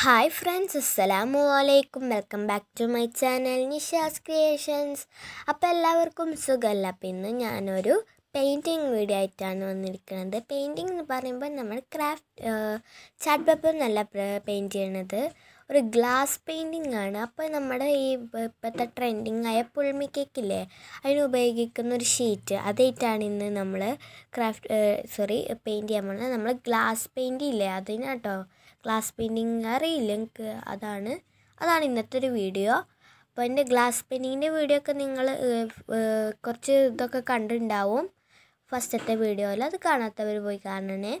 Hi friends അസ്സലാമു അലൈക്കും welcome back to my channel Nisha's creations അപ്പോൾ എല്ലാവർക്കും സുഖമല്ല അപ്പം ഇന്ന് ഞാനൊരു പെയിൻറ്റിങ് വീഡിയോ ആയിട്ടാണ് വന്നിരിക്കുന്നത് പെയിൻറ്റിങ് എന്ന് പറയുമ്പോൾ നമ്മൾ ക്രാഫ്റ്റ് ചാർട്ട് നല്ല പെയിൻറ്റ് ചെയ്യണത് ഒരു ഗ്ലാസ് പെയിൻറ്റിങ് ആണ് അപ്പോൾ നമ്മുടെ ഈ ഇപ്പോഴത്തെ ട്രെൻഡിങ് ആയ പുൾമി കേക്കില്ലേ അതിന് ഉപയോഗിക്കുന്ന ഒരു ഷീറ്റ് അതായിട്ടാണ് ഇന്ന് നമ്മൾ ക്രാഫ്റ്റ് സോറി പെയിൻറ്റ് ചെയ്യാൻ പോകുന്നത് നമ്മൾ ഗ്ലാസ് പെയിൻറ്റ് ഇല്ലേ അതിനാട്ടോ ഗ്ലാസ് പെയിൻറ്റിങ് അറിയില്ല എനിക്ക് അതാണ് അതാണ് ഇന്നത്തെ ഒരു വീഡിയോ അപ്പോൾ എൻ്റെ ഗ്ലാസ് പെയിൻറ്റിങ്ങിൻ്റെ വീഡിയോ ഒക്കെ നിങ്ങൾ കുറച്ച് ഇതൊക്കെ കണ്ടിട്ടുണ്ടാവും ഫസ്റ്റത്തെ വീഡിയോയിൽ അത് കാണാത്തവർ പോയി കാണണേ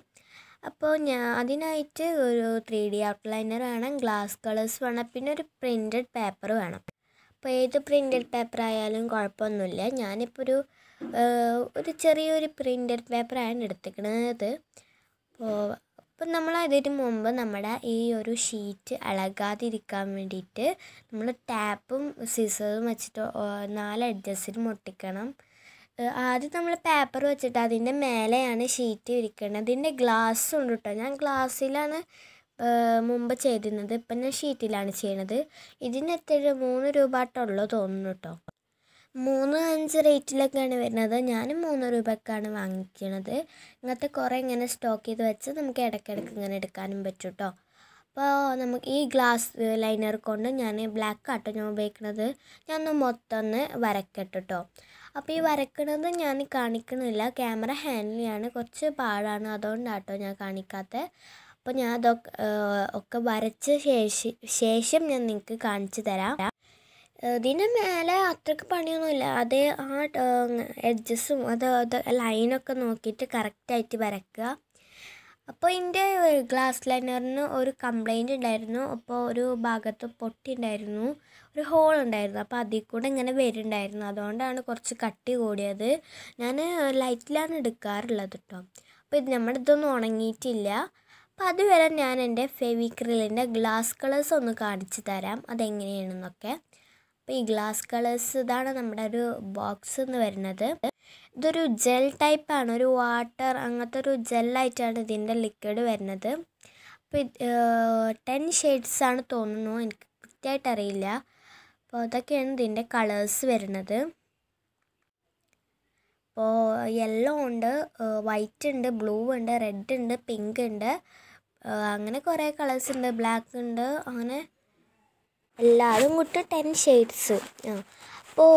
അപ്പോൾ ഞാൻ അതിനായിട്ട് ഒരു ത്രീ ഡി ഔട്ട്ലൈനർ വേണം ഗ്ലാസ് കളേഴ്സ് വേണം പിന്നെ ഒരു പ്രിൻറ്റഡ് പേപ്പർ വേണം അപ്പോൾ ഏത് പ്രിൻറ്റഡ് പേപ്പർ ആയാലും കുഴപ്പമൊന്നുമില്ല ഞാനിപ്പോൾ ഒരു ഒരു ചെറിയൊരു പ്രിൻറ്റഡ് പേപ്പറാണ് എടുത്തിരിക്കുന്നത് അപ്പോൾ അപ്പം നമ്മൾ അതിന് മുമ്പ് നമ്മുടെ ഈ ഒരു ഷീറ്റ് ഇളകാതിരിക്കാൻ വേണ്ടിയിട്ട് നമ്മൾ ടാപ്പും സിസറും വെച്ചിട്ട് നാല് അഡ്ജസ്റ്റിൽ മുട്ടിക്കണം ആദ്യം നമ്മൾ പേപ്പർ വെച്ചിട്ട് അതിൻ്റെ മേലെയാണ് ഷീറ്റ് വിരിക്കുന്നത് അതിൻ്റെ ഗ്ലാസ് ഉണ്ട് കേട്ടോ ഞാൻ ഗ്ലാസ്സിലാണ് മുമ്പ് ചെയ്തിരുന്നത് ഇപ്പം ഞാൻ ഷീറ്റിലാണ് ചെയ്യണത് ഇതിന് എത്ര മൂന്ന് രൂപയായിട്ടുള്ളൂ തോന്നുന്നു കേട്ടോ മൂന്ന് അഞ്ച് റേറ്റിലൊക്കെയാണ് വരുന്നത് ഞാൻ മൂന്ന് രൂപക്കാണ് വാങ്ങിക്കണത് ഇങ്ങനത്തെ കുറേ ഇങ്ങനെ സ്റ്റോക്ക് ചെയ്ത് വെച്ച് നമുക്ക് ഇടയ്ക്കിടയ്ക്ക് ഇങ്ങനെ എടുക്കാനും പറ്റും കേട്ടോ അപ്പോൾ നമുക്ക് ഈ ഗ്ലാസ് ലൈനർ കൊണ്ട് ഞാൻ ബ്ലാക്ക് ആട്ടോ ഞാൻ ഉപയോഗിക്കുന്നത് ഞാനൊന്ന് മൊത്തം ഒന്ന് വരക്കട്ടോ അപ്പോൾ ഈ വരക്കണത് ഞാൻ കാണിക്കണില്ല ക്യാമറ ഹാൻഡിലാണ് കുറച്ച് പാടാണ് അതുകൊണ്ടാട്ടോ ഞാൻ കാണിക്കാത്തത് അപ്പോൾ ഞാൻ അതൊക്കെ ഒക്കെ വരച്ച ശേഷി ശേഷം ഞാൻ നിങ്ങൾക്ക് കാണിച്ചു തരാം ഇതിന് മേലെ അത്രക്ക് പണിയൊന്നുമില്ല അതേ ആ എഡ്ജസും അത് അത് ലൈനൊക്കെ നോക്കിയിട്ട് കറക്റ്റായിട്ട് വരക്കുക അപ്പോൾ എൻ്റെ ഗ്ലാസ് ലൈനറിന് ഒരു കംപ്ലൈൻറ്റ് ഉണ്ടായിരുന്നു അപ്പോൾ ഒരു ഭാഗത്ത് പൊട്ടിണ്ടായിരുന്നു ഒരു ഹോൾ ഉണ്ടായിരുന്നു അപ്പോൾ അതിൽ കൂടെ ഇങ്ങനെ വരുന്നുണ്ടായിരുന്നു അതുകൊണ്ടാണ് കുറച്ച് കട്ടി കൂടിയത് ഞാൻ ലൈറ്റിലാണ് എടുക്കാറുള്ളത് കേട്ടോ അപ്പോൾ ഇത് നമ്മുടെ ഇതൊന്നും ഉണങ്ങിയിട്ടില്ല അപ്പോൾ അതുവരെ ഞാൻ എൻ്റെ ഫെവിക്രിലിൻ്റെ ഗ്ലാസ് കളേഴ്സ് ഒന്ന് കാണിച്ചു തരാം അതെങ്ങനെയാണെന്നൊക്കെ അപ്പോൾ ഈ ഗ്ലാസ് കളേഴ്സ് ഇതാണ് നമ്മുടെ ഒരു ബോക്സ് എന്ന് വരുന്നത് ഇതൊരു ജെൽ ടൈപ്പാണ് ഒരു വാട്ടർ അങ്ങനത്തെ ഒരു ജെല്ലായിട്ടാണ് ഇതിൻ്റെ ലിക്വിഡ് വരുന്നത് അപ്പോൾ ടെൻ ഷെയ്ഡ്സ് ആണ് തോന്നുന്നു എനിക്ക് കൃത്യമായിട്ട് അറിയില്ല അപ്പോൾ അതൊക്കെയാണ് ഇതിൻ്റെ കളേഴ്സ് വരുന്നത് അപ്പോൾ യെല്ലോ ഉണ്ട് വൈറ്റ് ഉണ്ട് ബ്ലൂ ഉണ്ട് റെഡ് ഉണ്ട് പിങ്ക് ഉണ്ട് അങ്ങനെ കുറേ കളേഴ്സ് ഉണ്ട് ബ്ലാക്ക് ഉണ്ട് അങ്ങനെ എല്ലാതും കൂട്ട് ടെൻ ഷെയ്ഡ്സ് ആ അപ്പോൾ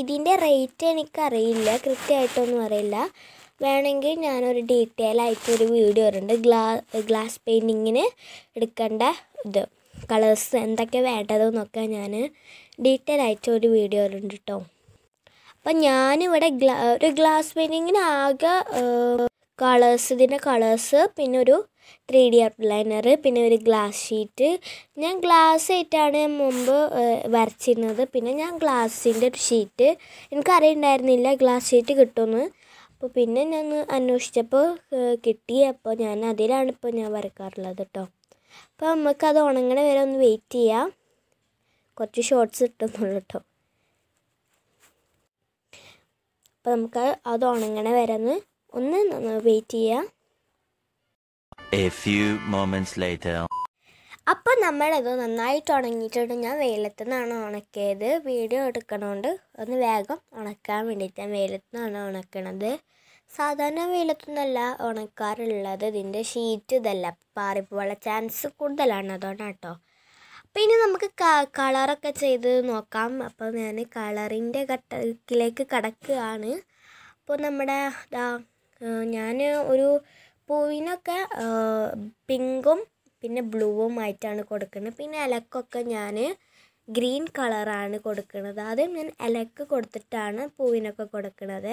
ഇതിൻ്റെ റേറ്റ് എനിക്കറിയില്ല കൃത്യമായിട്ടൊന്നും അറിയില്ല വേണമെങ്കിൽ ഞാനൊരു ഡീറ്റെയിൽ ഒരു വീഡിയോ വരുന്നുണ്ട് ഗ്ലാ ഗ്ലാസ് പെയിൻറ്റിങ്ങിന് എടുക്കേണ്ട ഇത് കളേഴ്സ് എന്തൊക്കെ വേണ്ടതെന്നൊക്കെ ഞാൻ ഡീറ്റെയിൽ ആയിട്ട് ഒരു വീഡിയോ വരുന്നുണ്ട് കേട്ടോ അപ്പം ഞാനിവിടെ ഗ്ലാ ഒരു ഗ്ലാസ് പെയിൻറ്റിങ്ങിന് ആകെ കളേഴ്സ് ഇതിൻ്റെ കളേഴ്സ് പിന്നെ ഒരു ത്രീ ഡി ഔട്ട്ലൈനർ പിന്നെ ഒരു ഗ്ലാസ് ഷീറ്റ് ഞാൻ ഗ്ലാസ് ആയിട്ടാണ് മുമ്പ് വരച്ചിരുന്നത് പിന്നെ ഞാൻ ഗ്ലാസിൻ്റെ ഒരു ഷീറ്റ് എനിക്കറിയുണ്ടായിരുന്നില്ല ഗ്ലാസ് ഷീറ്റ് കിട്ടുമെന്ന് അപ്പോൾ പിന്നെ ഞാൻ അന്വേഷിച്ചപ്പോൾ കിട്ടി അപ്പോൾ ഞാൻ അതിലാണ് ഇപ്പോൾ ഞാൻ വരക്കാറുള്ളത് കേട്ടോ അപ്പോൾ നമുക്കത് ഉണങ്ങണ വരെ ഒന്ന് വെയിറ്റ് ചെയ്യാം കുറച്ച് ഷോർട്ട്സ് കിട്ടുന്നുള്ളൂ കേട്ടോ അപ്പോൾ നമുക്ക് അത് ഉണങ്ങണ വരെ ഒന്ന് ഒന്ന് നമ്മൾ വെയിറ്റ് ചെയ്യുക A few moments later. അപ്പോൾ നമ്മളത് നന്നായിട്ട് ഉണങ്ങിയിട്ടുണ്ട് ഞാൻ വെയിലത്തു നിന്നാണ് ഉണക്കിയത് വീഡിയോ എടുക്കണോണ്ട് ഒന്ന് വേഗം ഉണക്കാൻ വേണ്ടിയിട്ട് ഞാൻ വെയിലത്തു നിന്നാണ് ഉണക്കണത് സാധാരണ വെയിലത്തുനിന്നല്ല ഉണക്കാറുള്ളത് ഇതിൻ്റെ ഷീറ്റ് ഇതല്ല പാറിപ്പോവാനുള്ള ചാൻസ് കൂടുതലാണ് അതുകൊണ്ട് കേട്ടോ അപ്പോൾ ഇനി നമുക്ക് കളറൊക്കെ ചെയ്ത് നോക്കാം അപ്പോൾ ഞാൻ കളറിൻ്റെ ഘട്ടത്തിലേക്ക് കടക്കുകയാണ് അപ്പോൾ നമ്മുടെ ഞാൻ ഒരു പൂവിനൊക്കെ പിങ്കും പിന്നെ ബ്ലൂവും ആയിട്ടാണ് കൊടുക്കുന്നത് പിന്നെ ഇലക്കൊക്കെ ഞാൻ ഗ്രീൻ കളറാണ് കൊടുക്കുന്നത് ആദ്യം ഞാൻ ഇലക്ക് കൊടുത്തിട്ടാണ് പൂവിനൊക്കെ കൊടുക്കുന്നത്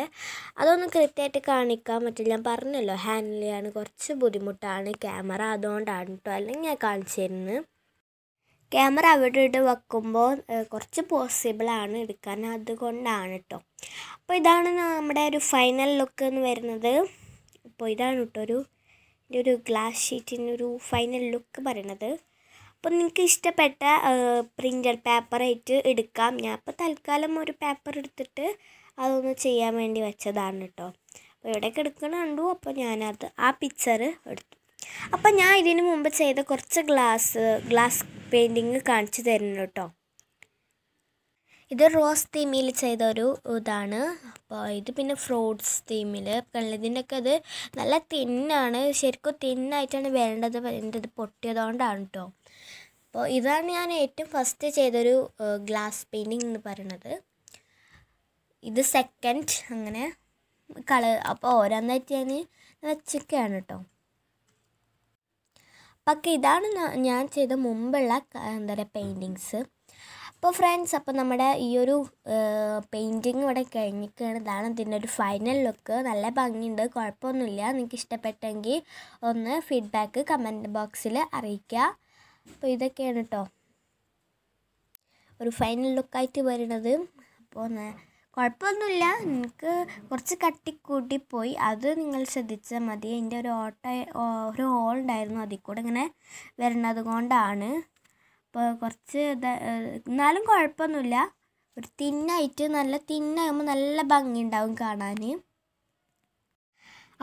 അതൊന്നും കൃത്യമായിട്ട് കാണിക്കാൻ പറ്റില്ല ഞാൻ പറഞ്ഞല്ലോ ഹാൻഡിൽ ചെയ്യാൻ കുറച്ച് ബുദ്ധിമുട്ടാണ് ക്യാമറ അതുകൊണ്ടാണ് കേട്ടോ അല്ലെങ്കിൽ ഞാൻ കാണിച്ചു തരുന്നത് ക്യാമറ അവിടെ ഇട്ട് വെക്കുമ്പോൾ കുറച്ച് പോസിബിളാണ് എടുക്കാൻ അതുകൊണ്ടാണ് കേട്ടോ അപ്പോൾ ഇതാണ് നമ്മുടെ ഒരു ഫൈനൽ ലുക്ക് എന്ന് വരുന്നത് അപ്പോൾ ഇതാണ് കേട്ടോ ഒരു എൻ്റെ ഒരു ഗ്ലാസ് ഷീറ്റിൻ്റെ ഒരു ഫൈനൽ ലുക്ക് പറയണത് അപ്പോൾ നിങ്ങൾക്ക് ഇഷ്ടപ്പെട്ട പേപ്പർ പേപ്പറായിട്ട് എടുക്കാം ഞാൻ അപ്പോൾ തൽക്കാലം ഒരു പേപ്പർ എടുത്തിട്ട് അതൊന്ന് ചെയ്യാൻ വേണ്ടി വെച്ചതാണ് കേട്ടോ അപ്പോൾ എവിടെയൊക്കെ എടുക്കണുണ്ടോ അപ്പോൾ ഞാനത് ആ പിക്ചർ എടുത്തു അപ്പം ഞാൻ ഇതിന് മുമ്പ് ചെയ്ത കുറച്ച് ഗ്ലാസ് ഗ്ലാസ് പെയിൻറ്റിങ് കാണിച്ചു തരുന്നു കേട്ടോ ഇത് റോസ് തീമിൽ ചെയ്ത ഒരു ഇതാണ് അപ്പോൾ ഇത് പിന്നെ ഫ്രൂട്ട്സ് തീമിൽ ഇതിൻ്റെയൊക്കെ ഇത് നല്ല തിന്നാണ് ശരിക്കും തിന്നായിട്ടാണ് വേണ്ടത് എൻ്റെ ഇത് പൊട്ടിയതുകൊണ്ടാണ് കേട്ടോ അപ്പോൾ ഇതാണ് ഞാൻ ഏറ്റവും ഫസ്റ്റ് ചെയ്തൊരു ഗ്ലാസ് പെയിൻറ്റിങ് എന്ന് പറയുന്നത് ഇത് സെക്കൻഡ് അങ്ങനെ കളർ അപ്പോൾ ഓരോന്നായിട്ട് ഞാൻ വെച്ചൊക്കെയാണ് കേട്ടോ അപ്പോൾ ഇതാണ് ഞാൻ ചെയ്ത മുമ്പുള്ള എന്താ പറയുക പെയിൻറ്റിങ്സ് അപ്പോൾ ഫ്രണ്ട്സ് അപ്പോൾ നമ്മുടെ ഈ ഒരു പെയിൻറ്റിങ് ഇവിടെ കഴിഞ്ഞിരിക്കുകയാണ് ഇതാണ് ഇതിൻ്റെ ഒരു ഫൈനൽ ലുക്ക് നല്ല ഭംഗിയുണ്ട് കുഴപ്പമൊന്നുമില്ല നിങ്ങൾക്ക് ഇഷ്ടപ്പെട്ടെങ്കിൽ ഒന്ന് ഫീഡ്ബാക്ക് കമൻറ്റ് ബോക്സിൽ അറിയിക്കുക അപ്പോൾ ഇതൊക്കെയാണ് കേട്ടോ ഒരു ഫൈനൽ ലുക്കായിട്ട് വരുന്നത് അപ്പോൾ കുഴപ്പമൊന്നുമില്ല നിങ്ങൾക്ക് കുറച്ച് കട്ടിക്കൂട്ടി പോയി അത് നിങ്ങൾ ശ്രദ്ധിച്ചാൽ മതി എൻ്റെ ഒരു ഓട്ട ഒരു ഹോൾ ഉണ്ടായിരുന്നു അതിൽ കൂടെ ഇങ്ങനെ വരുന്നത് കൊണ്ടാണ് അപ്പോൾ കുറച്ച് എന്നാലും കുഴപ്പമൊന്നുമില്ല ഒരു തിന്നായിട്ട് നല്ല തിന്നാകുമ്പോൾ നല്ല ഭംഗി ഉണ്ടാവും കാണാൻ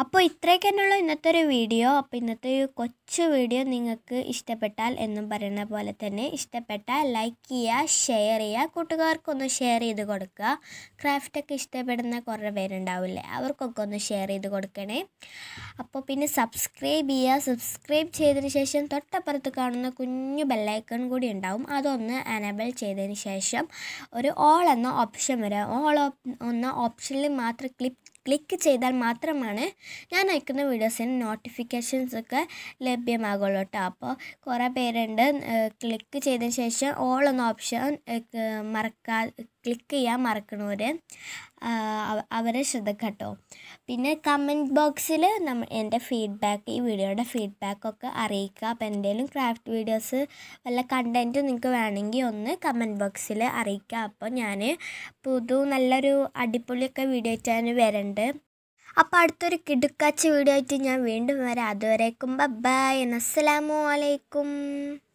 അപ്പോൾ തന്നെയുള്ള ഇന്നത്തെ ഒരു വീഡിയോ അപ്പോൾ ഇന്നത്തെ ഒരു കൊച്ചു വീഡിയോ നിങ്ങൾക്ക് ഇഷ്ടപ്പെട്ടാൽ എന്നും പറയുന്ന പോലെ തന്നെ ഇഷ്ടപ്പെട്ടാൽ ലൈക്ക് ചെയ്യുക ഷെയർ ചെയ്യുക കൂട്ടുകാർക്കൊന്ന് ഷെയർ ചെയ്ത് കൊടുക്കുക ക്രാഫ്റ്റൊക്കെ ഇഷ്ടപ്പെടുന്ന കുറേ പേരുണ്ടാവില്ലേ അവർക്കൊക്കെ ഒന്ന് ഷെയർ ചെയ്ത് കൊടുക്കണേ അപ്പോൾ പിന്നെ സബ്സ്ക്രൈബ് ചെയ്യുക സബ്സ്ക്രൈബ് ചെയ്തതിന് ശേഷം തൊട്ടപ്പുറത്ത് കാണുന്ന കുഞ്ഞു ബെല്ലൈക്കൺ കൂടി ഉണ്ടാവും അതൊന്ന് അനബിൾ ചെയ്തതിന് ശേഷം ഒരു ഓൾ എന്ന ഓപ്ഷൻ വരാം ഓൾ എന്ന ഓപ്ഷനിൽ മാത്രം ക്ലിക്ക് ക്ലിക്ക് ചെയ്താൽ മാത്രമാണ് ഞാൻ അയക്കുന്ന വീഡിയോസിന് നോട്ടിഫിക്കേഷൻസ് ഒക്കെ ലഭ്യമാകുള്ളൂ കേട്ടോ അപ്പോൾ കുറേ പേരുണ്ട് ക്ലിക്ക് ചെയ്തതിന് ശേഷം ഓൾ എന്ന ഓപ്ഷൻ മറക്കാ ക്ലിക്ക് ചെയ്യാൻ മറക്കണവർ അവരെ ശ്രദ്ധിക്കട്ടോ പിന്നെ കമൻറ്റ് ബോക്സിൽ നമ്മൾ എൻ്റെ ഫീഡ്ബാക്ക് ഈ വീഡിയോയുടെ ഫീഡ്ബാക്കൊക്കെ അറിയിക്കുക അപ്പോൾ എന്തെങ്കിലും ക്രാഫ്റ്റ് വീഡിയോസ് വല്ല കണ്ടൻറ്റും നിങ്ങൾക്ക് വേണമെങ്കിൽ ഒന്ന് കമൻറ്റ് ബോക്സിൽ അറിയിക്കുക അപ്പോൾ ഞാൻ പുതു നല്ലൊരു അടിപൊളിയൊക്കെ വീഡിയോ ആയിട്ട് വരണ്ട് അപ്പോൾ അടുത്തൊരു കിടുക്കാച്ച വീഡിയോ ആയിട്ട് ഞാൻ വീണ്ടും വരാം അതുവരേക്കും ബബായ് അസ്സലാമു അലൈക്കും